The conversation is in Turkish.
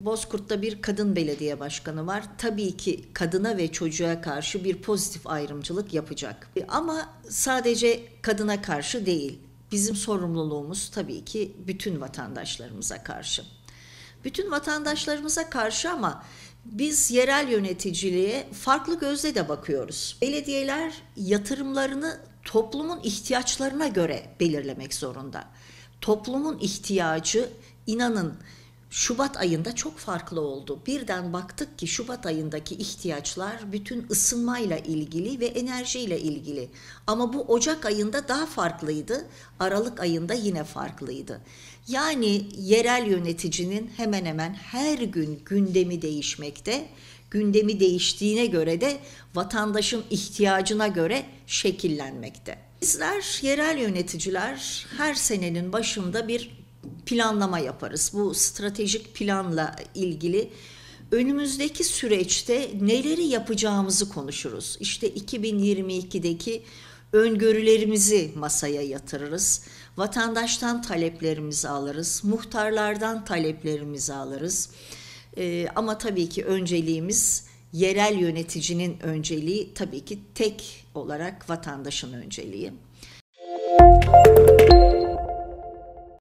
Bozkurt'ta bir kadın belediye başkanı var. Tabii ki kadına ve çocuğa karşı bir pozitif ayrımcılık yapacak. E, ama sadece kadına karşı değil. Bizim sorumluluğumuz tabii ki bütün vatandaşlarımıza karşı. Bütün vatandaşlarımıza karşı ama biz yerel yöneticiliğe farklı gözle de bakıyoruz. Belediyeler yatırımlarını toplumun ihtiyaçlarına göre belirlemek zorunda. Toplumun ihtiyacı inanın Şubat ayında çok farklı oldu. Birden baktık ki Şubat ayındaki ihtiyaçlar bütün ısınmayla ilgili ve enerjiyle ilgili. Ama bu Ocak ayında daha farklıydı. Aralık ayında yine farklıydı. Yani yerel yöneticinin hemen hemen her gün gündemi değişmekte. Gündemi değiştiğine göre de vatandaşın ihtiyacına göre şekillenmekte. Bizler yerel yöneticiler her senenin başında bir planlama yaparız. Bu stratejik planla ilgili önümüzdeki süreçte neleri yapacağımızı konuşuruz. İşte 2022'deki öngörülerimizi masaya yatırırız. Vatandaştan taleplerimizi alırız, muhtarlardan taleplerimizi alırız. Ee, ama tabii ki önceliğimiz yerel yöneticinin önceliği tabii ki tek olarak vatandaşın önceliği.